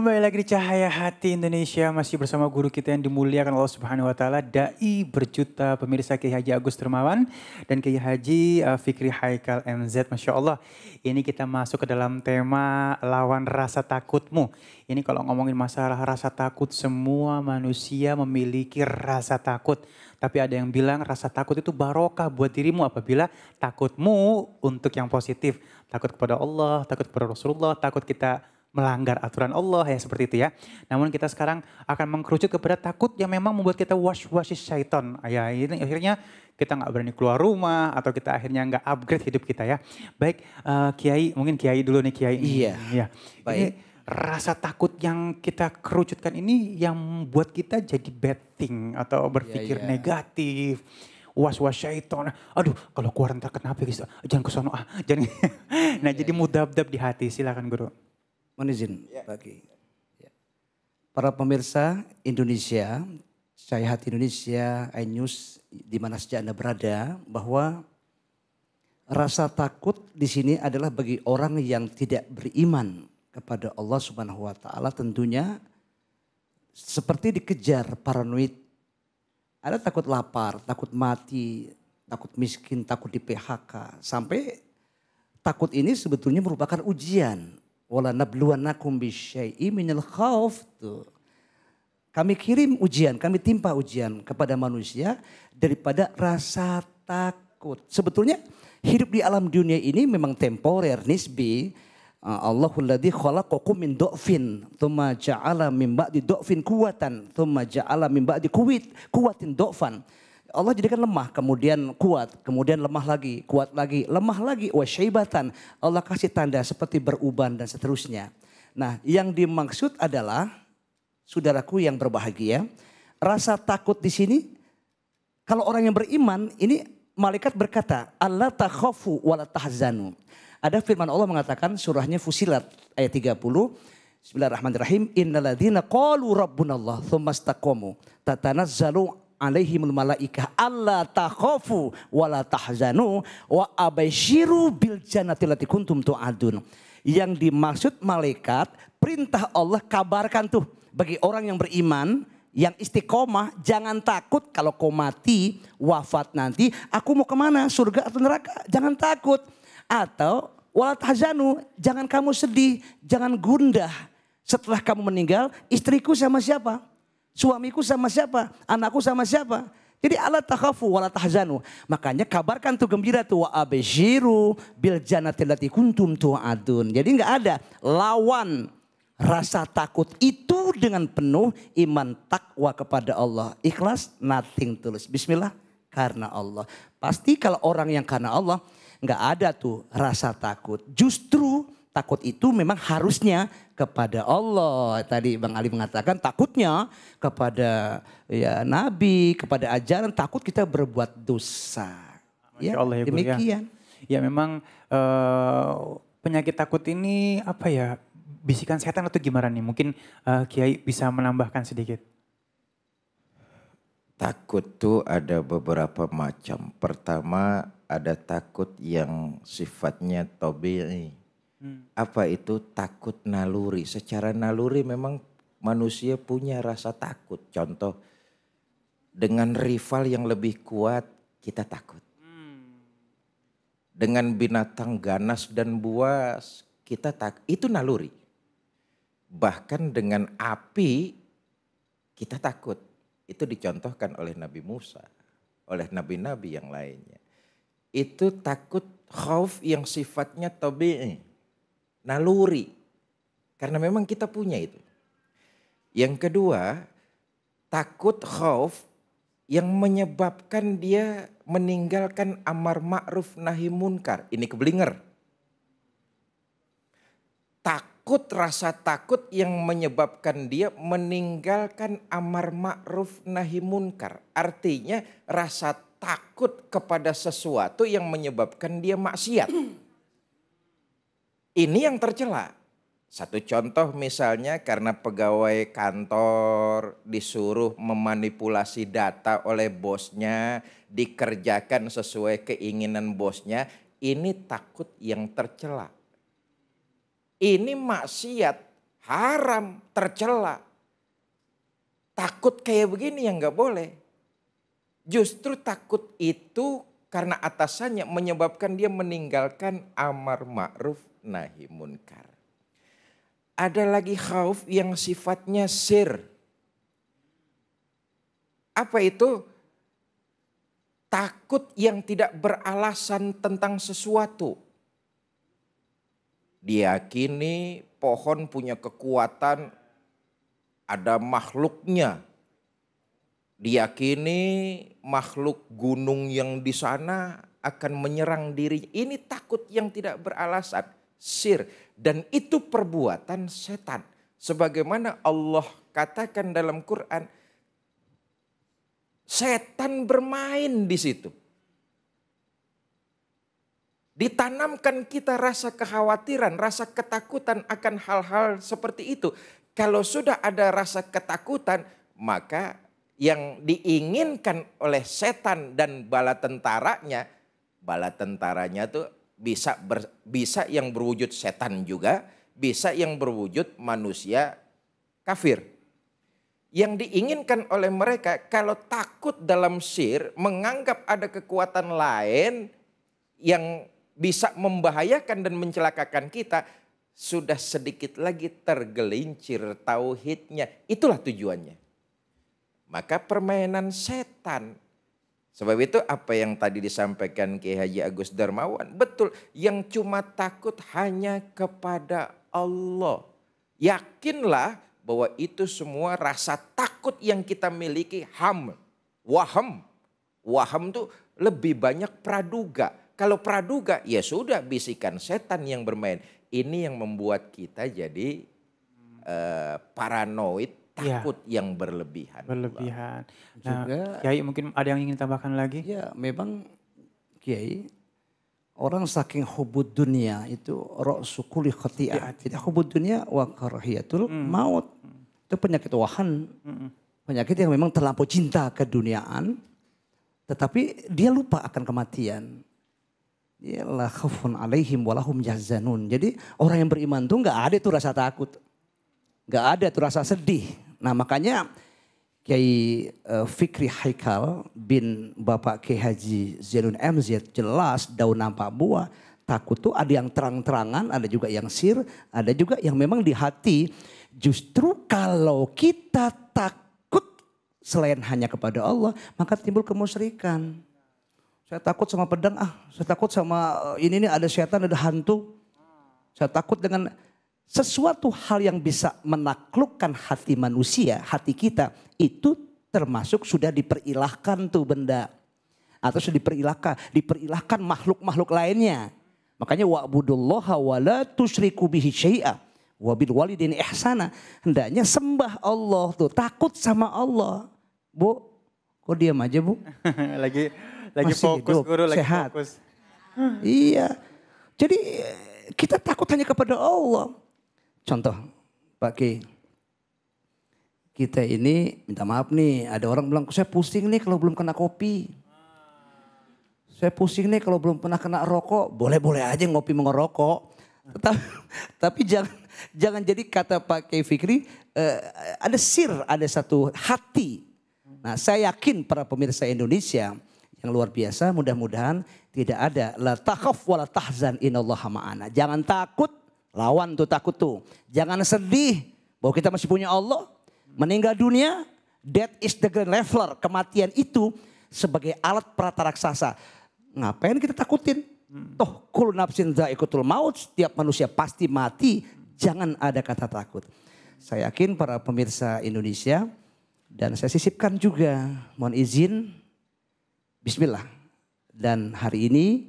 Kembali lagi di Cahaya Hati Indonesia masih bersama guru kita yang dimuliakan Allah Subhanahu wa taala dai berjuta pemirsa Kiai Haji Agus Termawan dan Kiai Haji uh, Fikri Haikal MZ Masya Allah ini kita masuk ke dalam tema lawan rasa takutmu. Ini kalau ngomongin masalah rasa takut semua manusia memiliki rasa takut. Tapi ada yang bilang rasa takut itu barokah buat dirimu apabila takutmu untuk yang positif. Takut kepada Allah, takut kepada Rasulullah, takut kita melanggar aturan Allah ya seperti itu ya. Namun kita sekarang akan mengkerucut kepada takut yang memang membuat kita wash wasi syaiton. Ah, ya ini akhirnya kita nggak berani keluar rumah atau kita akhirnya nggak upgrade hidup kita ya. Baik uh, Kiai, mungkin Kiai dulu nih Kiai. Iya. Ya. Baik. Ini rasa takut yang kita kerucutkan ini yang membuat kita jadi betting atau berpikir yeah, yeah. negatif was-was syaiton. Aduh, kalau keluar ntar kenapa gitu? Jangan ke ah. Jangan. nah, yeah. jadi iya. mudab-dab di hati. Silakan Guru. Mohon izin ya. bagi ya. para pemirsa Indonesia, hati Indonesia, iNews, di mana saja Anda berada, bahwa rasa takut di sini adalah bagi orang yang tidak beriman kepada Allah Subhanahu wa taala tentunya seperti dikejar paranoid. Ada takut lapar, takut mati, takut miskin, takut di PHK, sampai takut ini sebetulnya merupakan ujian Wala nabluwannakum bisyai'i minal khauf. Tuh. Kami kirim ujian, kami timpa ujian kepada manusia daripada rasa takut. Sebetulnya hidup di alam dunia ini memang temporer, nisbi. Ah, Allahul ladzi khalaqakum min dhafin thumma ja'ala min ba'di dhafin kuwatan thumma ja'ala min ba'di kuwit kuwatin dhafan. Allah jadikan lemah, kemudian kuat, kemudian lemah lagi, kuat lagi, lemah lagi, wasyaibatan. Allah kasih tanda seperti beruban dan seterusnya. Nah yang dimaksud adalah saudaraku yang berbahagia, rasa takut di sini, kalau orang yang beriman ini malaikat berkata, Allah takhofu wala tahzanu. Ada firman Allah mengatakan surahnya Fusilat ayat 30, Bismillahirrahmanirrahim. Innaladina qalu rabbunallah thumma tatanazzalu alaihimul malaikah Allah takhofu wala tahzanu wa abashiru bil jannati lati kuntum tu'adun. Yang dimaksud malaikat perintah Allah kabarkan tuh bagi orang yang beriman yang istiqomah jangan takut kalau kau mati wafat nanti aku mau kemana surga atau neraka jangan takut atau wala tahzanu jangan kamu sedih jangan gundah setelah kamu meninggal istriku sama siapa Suamiku sama siapa? Anakku sama siapa? Jadi Allah takhafu wala tahzanu. Makanya kabarkan tuh gembira tuh wa abshiru bil janatilati kuntum kuntum adun. Jadi nggak ada lawan rasa takut itu dengan penuh iman takwa kepada Allah. Ikhlas nothing tulus. Bismillah karena Allah. Pasti kalau orang yang karena Allah nggak ada tuh rasa takut. Justru takut itu memang harusnya kepada Allah. Tadi Bang Ali mengatakan takutnya kepada ya nabi, kepada ajaran, takut kita berbuat dosa. ya, Allah ya, ya. demikian. Ya, ya memang uh, penyakit takut ini apa ya? Bisikan setan atau gimana nih? Mungkin uh, Kiai bisa menambahkan sedikit. Takut tuh ada beberapa macam. Pertama ada takut yang sifatnya tobi'i Hmm. Apa itu takut naluri? Secara naluri memang manusia punya rasa takut. Contoh dengan rival yang lebih kuat kita takut. Hmm. Dengan binatang ganas dan buas kita tak itu naluri. Bahkan dengan api kita takut. Itu dicontohkan oleh Nabi Musa, oleh nabi-nabi yang lainnya. Itu takut khauf yang sifatnya tabi'i naluri. Karena memang kita punya itu. Yang kedua, takut khauf yang menyebabkan dia meninggalkan amar ma'ruf nahi munkar. Ini keblinger. Takut, rasa takut yang menyebabkan dia meninggalkan amar ma'ruf nahi munkar. Artinya rasa takut kepada sesuatu yang menyebabkan dia maksiat. Ini yang tercela. Satu contoh misalnya karena pegawai kantor disuruh memanipulasi data oleh bosnya, dikerjakan sesuai keinginan bosnya, ini takut yang tercela. Ini maksiat, haram, tercela. Takut kayak begini yang nggak boleh. Justru takut itu karena atasannya menyebabkan dia meninggalkan amar ma'ruf nahi munkar. Ada lagi khauf yang sifatnya sir. Apa itu? Takut yang tidak beralasan tentang sesuatu. Diyakini pohon punya kekuatan, ada makhluknya Diyakini makhluk gunung yang di sana akan menyerang diri. Ini takut yang tidak beralasan, sir. Dan itu perbuatan setan. Sebagaimana Allah katakan dalam Quran, setan bermain di situ. Ditanamkan kita rasa kekhawatiran, rasa ketakutan akan hal-hal seperti itu. Kalau sudah ada rasa ketakutan, maka yang diinginkan oleh setan dan bala tentaranya, bala tentaranya tuh bisa ber, bisa yang berwujud setan juga, bisa yang berwujud manusia kafir. Yang diinginkan oleh mereka kalau takut dalam sir menganggap ada kekuatan lain yang bisa membahayakan dan mencelakakan kita, sudah sedikit lagi tergelincir tauhidnya. Itulah tujuannya. Maka permainan setan. Sebab itu apa yang tadi disampaikan Kiai Haji Agus Darmawan. Betul, yang cuma takut hanya kepada Allah. Yakinlah bahwa itu semua rasa takut yang kita miliki ham, waham. Waham itu lebih banyak praduga. Kalau praduga ya sudah bisikan setan yang bermain. Ini yang membuat kita jadi uh, paranoid Iya. takut ya. yang berlebihan. Berlebihan. Nah, Juga Kiai mungkin ada yang ingin tambahkan lagi? Ya, memang Kiai orang saking hubud dunia itu roh sukuli khati'ah. Jadi hubud dunia wa karahiyatul hmm. maut. Itu penyakit wahan. Hmm. Penyakit yang memang terlampau cinta ke duniaan, tetapi dia lupa akan kematian. Ya la alaihim walahum jazanun. Jadi orang yang beriman tuh nggak ada tuh rasa takut. Gak ada tuh rasa sedih. Nah makanya Kiai eh, Fikri Haikal bin Bapak Kiai Haji Zainun MZ jelas daun nampak buah. Takut tuh ada yang terang-terangan, ada juga yang sir, ada juga yang memang di hati. Justru kalau kita takut selain hanya kepada Allah, maka timbul kemusyrikan. Saya takut sama pedang, ah, saya takut sama eh, ini nih ada setan, ada hantu. Saya takut dengan sesuatu hal yang bisa menaklukkan hati manusia, hati kita itu termasuk sudah diperilahkan tuh benda atau sudah diperilahkan, diperilahkan makhluk-makhluk lainnya. Makanya wa'budullaha wa la tusyriku bihi syai'a wa bil walidaini ihsana. Hendaknya sembah Allah tuh, takut sama Allah. Bu, kok diam aja, Bu? lagi lagi Masih fokus hidup, guru, lagi sehat. fokus. iya. Jadi kita takut hanya kepada Allah. Contoh, Pak Ki, kita ini minta maaf nih, ada orang bilang saya pusing nih kalau belum kena kopi. Saya pusing nih kalau belum pernah kena rokok, boleh-boleh aja ngopi mengerokok. Tapi, tapi jangan jangan jadi kata Pak K. Fikri, uh, ada sir, ada satu hati. Nah saya yakin para pemirsa Indonesia yang luar biasa mudah-mudahan tidak ada. La takhaf wa tahzan inallaha ma'ana. Jangan takut Lawan tuh takut tuh. Jangan sedih bahwa kita masih punya Allah. Meninggal dunia, death is the great leveler. Kematian itu sebagai alat perata raksasa. Ngapain kita takutin? Hmm. Toh kul nafsin ikutul maut, setiap manusia pasti mati. Jangan ada kata takut. Saya yakin para pemirsa Indonesia dan saya sisipkan juga mohon izin bismillah. Dan hari ini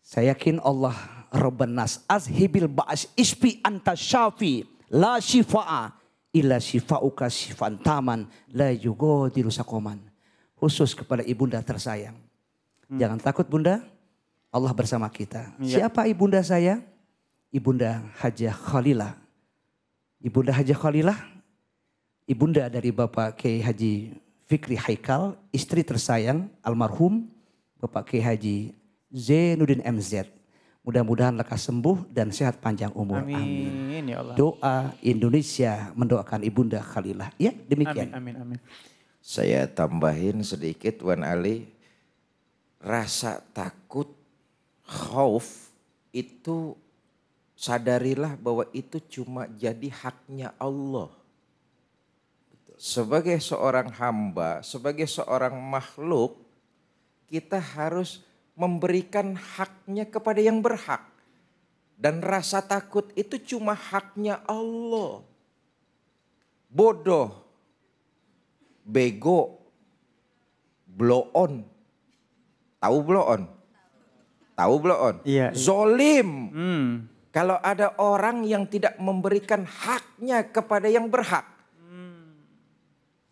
saya yakin Allah Rabbanas azhibil ba'as ispi anta syafi la shifa illa shifa syifan taman la yugodiru sakoman. Khusus kepada ibunda tersayang. Hmm. Jangan takut bunda, Allah bersama kita. Ya. Siapa ibunda saya? Ibunda Haja Khalilah. Ibunda Haja Khalilah, ibunda dari Bapak K Haji Fikri Haikal, istri tersayang almarhum Bapak K Haji Zainuddin MZ. Mudah-mudahan lekas sembuh dan sehat panjang umur. Amin. amin. Ya Allah. Doa Indonesia mendoakan Ibunda Khalilah. Ya demikian. Amin, amin, amin. Saya tambahin sedikit Wan Ali. Rasa takut, khauf itu sadarilah bahwa itu cuma jadi haknya Allah. Sebagai seorang hamba, sebagai seorang makhluk, kita harus memberikan haknya kepada yang berhak. Dan rasa takut itu cuma haknya Allah. Bodoh, bego, bloon. on. Tahu bloon? on? Tahu bloon? Iya. Zolim. Hmm. Kalau ada orang yang tidak memberikan haknya kepada yang berhak.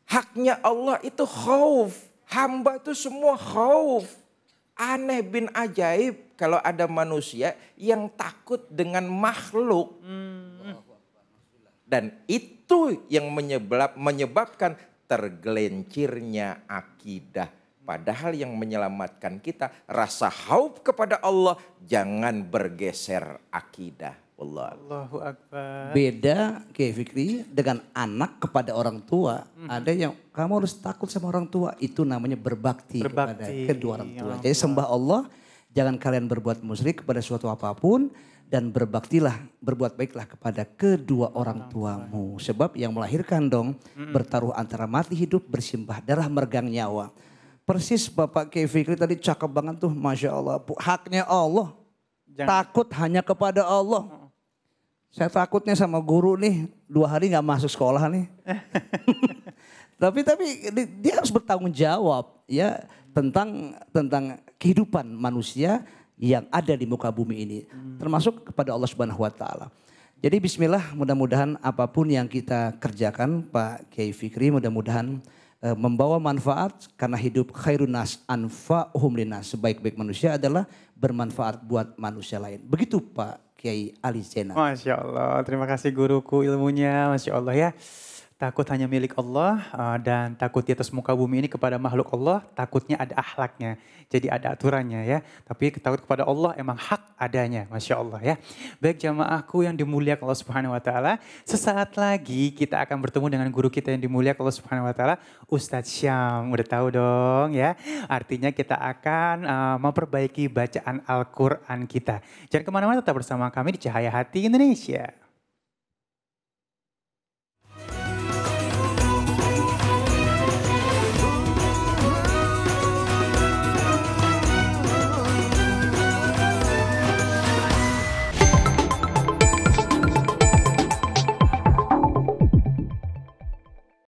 Haknya Allah itu khauf. Hamba itu semua khauf aneh bin ajaib kalau ada manusia yang takut dengan makhluk. Dan itu yang menyebab, menyebabkan tergelincirnya akidah. Padahal yang menyelamatkan kita rasa haub kepada Allah jangan bergeser akidah. Wallah. Allahu Akbar. Beda kayak Fikri dengan anak kepada orang tua. Hmm. Ada yang kamu harus takut sama orang tua. Itu namanya berbakti, berbakti. kepada kedua orang tua. Ya Jadi sembah Allah, jangan kalian berbuat musyrik kepada suatu apapun dan berbaktilah, berbuat baiklah kepada kedua orang tuamu. Sebab yang melahirkan dong hmm. bertaruh antara mati hidup bersimbah darah mergang nyawa. Persis Bapak Kiai Fikri tadi cakep banget tuh, masya Allah. Haknya Allah. Jangan. Takut hanya kepada Allah. Oh. Saya takutnya sama guru nih dua hari nggak masuk sekolah nih. tapi tapi dia harus bertanggung jawab ya tentang tentang kehidupan manusia yang ada di muka bumi ini hmm. termasuk kepada Allah Subhanahu wa taala. Jadi bismillah mudah-mudahan apapun yang kita kerjakan Pak Kiai Fikri mudah-mudahan e, membawa manfaat karena hidup khairun nas anfa'uhum linas sebaik-baik manusia adalah bermanfaat buat manusia lain. Begitu Pak Kiai Ali Zainal. Masya Allah, terima kasih guruku ilmunya, Masya Allah ya. Takut hanya milik Allah eh, dan takut di atas muka bumi ini kepada makhluk Allah, takutnya ada ahlaknya. Jadi ada aturannya ya. Tapi takut kepada Allah emang hak adanya, Masya Allah ya. Baik jamaahku yang dimuliakan Allah Subhanahu Wa Taala, sesaat lagi kita akan bertemu dengan guru kita yang dimuliakan Allah Subhanahu Wa Taala, Ustadz Syam. Udah tahu dong ya. Artinya kita akan eh, memperbaiki bacaan Al-Quran kita. Jangan kemana-mana, tetap bersama kami di Cahaya Hati Indonesia.